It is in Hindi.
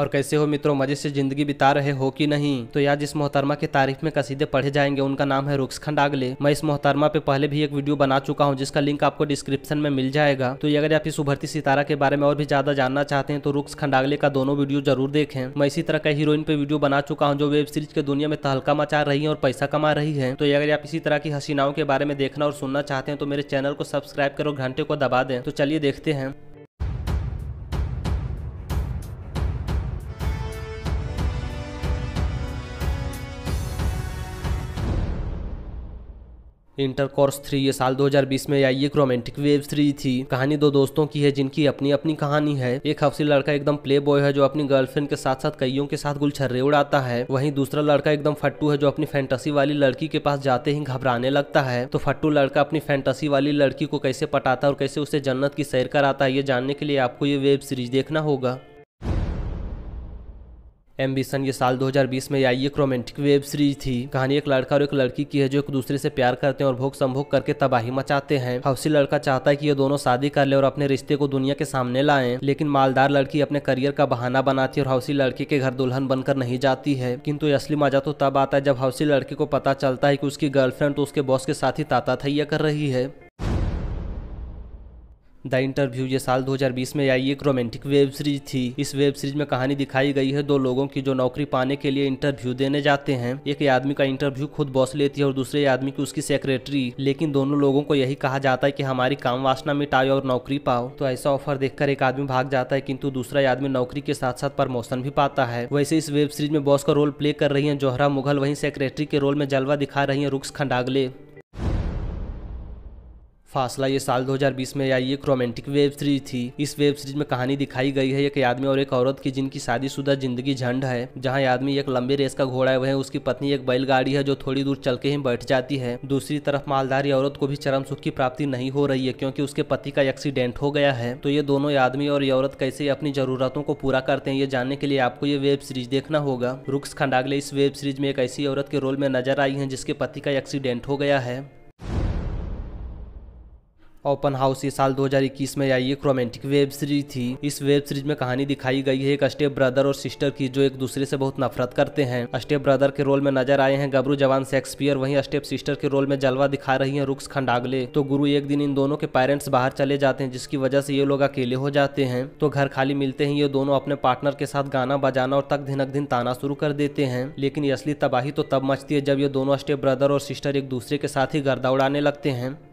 और कैसे हो मित्रों मजे से जिंदगी बिता रहे हो कि नहीं तो यार जिस मोहतरमा की तारीफ में कसीदे पढ़े जाएंगे उनका नाम है रुखसखंड आगले मैं इस मोहतरमा पे पहले भी एक वीडियो बना चुका हूँ जिसका लिंक आपको डिस्क्रिप्शन में मिल जाएगा तो अगर आप इस उभरती सितारा के बारे में और भी ज्यादा जानना चाहते हैं तो रुक्स खंडागले का दोनों वीडियो जरूर देखें मैं इसी तरह का हीरोइन पे वीडियो बना चुका हूँ जो वेब सीरीज के दुनिया में तहलका मचा रही है और पैसा कमा रही है तो अगर आप इसी तरह की हसीनाओं के बारे में देखना और सुनना चाहते हैं तो मेरे चैनल को सब्सक्राइब करो घंटे को दबा दें तो चलिए देखते हैं इंटरकोर्स थ्री ये साल 2020 में आई एक रोमांटिक वेब सीरीज थी कहानी दो दोस्तों की है जिनकी अपनी अपनी कहानी है एक हफ्सी लड़का एकदम प्ले बॉय है जो अपनी गर्लफ्रेंड के साथ साथ कईयों के साथ गुलछर्रे उड़ाता है वहीं दूसरा लड़का एकदम फट्टू है जो अपनी फैंटसी वाली लड़की के पास जाते ही घबराने लगता है तो फट्टू लड़का अपनी फैंटसी वाली लड़की को कैसे पटाता है और कैसे उसे जन्नत की सैर कराता है ये जानने के लिए आपको ये वेब सीरीज देखना होगा एम्बिशन ये साल 2020 में आई एक रोमांटिक वेब सीरीज थी कहानी एक लड़का और एक लड़की की है जो एक दूसरे से प्यार करते हैं और भोग संभोग करके तबाही मचाते हैं हौसी लड़का चाहता है कि ये दोनों शादी कर ले और अपने रिश्ते को दुनिया के सामने लाएं लेकिन मालदार लड़की अपने करियर का बहाना बनाती है और हौसी लड़की के घर दुल्हन बनकर नहीं जाती है किंतु असली मजा तो तब आता है जब हौसी लड़की को पता चलता है की उसकी गर्लफ्रेंड तो उसके बॉस के साथ ही ताता थैया कर रही है द इंटरव्यू ये साल 2020 में आई एक रोमांटिक वेब सीरीज थी इस वेब सीरीज में कहानी दिखाई गई है दो लोगों की जो नौकरी पाने के लिए इंटरव्यू देने जाते हैं एक आदमी का इंटरव्यू खुद बॉस लेती है और दूसरे आदमी की उसकी सेक्रेटरी लेकिन दोनों लोगों को यही कहा जाता है कि हमारी काम वासना मिटाओ और नौकरी पाओ तो ऐसा ऑफर देखकर एक आदमी भाग जाता है किंतु दूसरा आदमी नौकरी के साथ साथ प्रमोशन भी पाता है वैसे इस वेब सीरीज में बॉस का रोल प्ले कर रही है जोहरा मुगल वहीं सेक्रेटरी के रोल में जलवा दिखा रही है रुक्स खंडागले फासला ये साल 2020 में आई ये क्रोमेंटिक वेब सीरीज थी इस वेब सीरीज में कहानी दिखाई गई है एक आदमी और एक औरत की जिनकी शादीशुदा जिंदगी झंड है जहां आदमी एक लंबे रेस का घोड़ा है वह उसकी पत्नी एक बैलगाड़ी है जो थोड़ी दूर चल के ही बैठ जाती है दूसरी तरफ मालदारी औरत को भी चरम सुख की प्राप्ति नहीं हो रही है क्योंकि उसके पति का एक्सीडेंट हो गया है तो ये दोनों आदमी और ये औरत कैसे अपनी जरूरतों को पूरा करते हैं ये जानने के लिए आपको ये वेब सीरीज देखना होगा रुक्स खंडागले इस वेब सीरीज में एक ऐसी औरत के रोल में नजर आई है जिसके पति का एक्सीडेंट हो गया है ओपन हाउस ये साल 2021 में आई एक रोमांटिक वेब सीरीज थी इस वेब सीरीज में कहानी दिखाई गई है एक अस्टेप ब्रदर और सिस्टर की जो एक दूसरे से बहुत नफरत करते हैं अस्टेप ब्रदर के रोल में नजर आए हैं गबरू जवान शेक्सपियर वहीं अस्टेप सिस्टर के रोल में जलवा दिखा रही है रुक्स खंडागले तो गुरु एक दिन इन दोनों के पेरेंट्स बाहर चले जाते हैं जिसकी वजह से ये लोग अकेले हो जाते हैं तो घर खाली मिलते हैं ये दोनों अपने पार्टनर के साथ गाना बजाना और तक धिनक दिन ताना शुरू कर देते हैं लेकिन असली तबाही तो तब मचती है जब ये दोनों अस्टेप ब्रदर और सिस्टर एक दूसरे के साथ ही गर्दा उड़ाने लगते हैं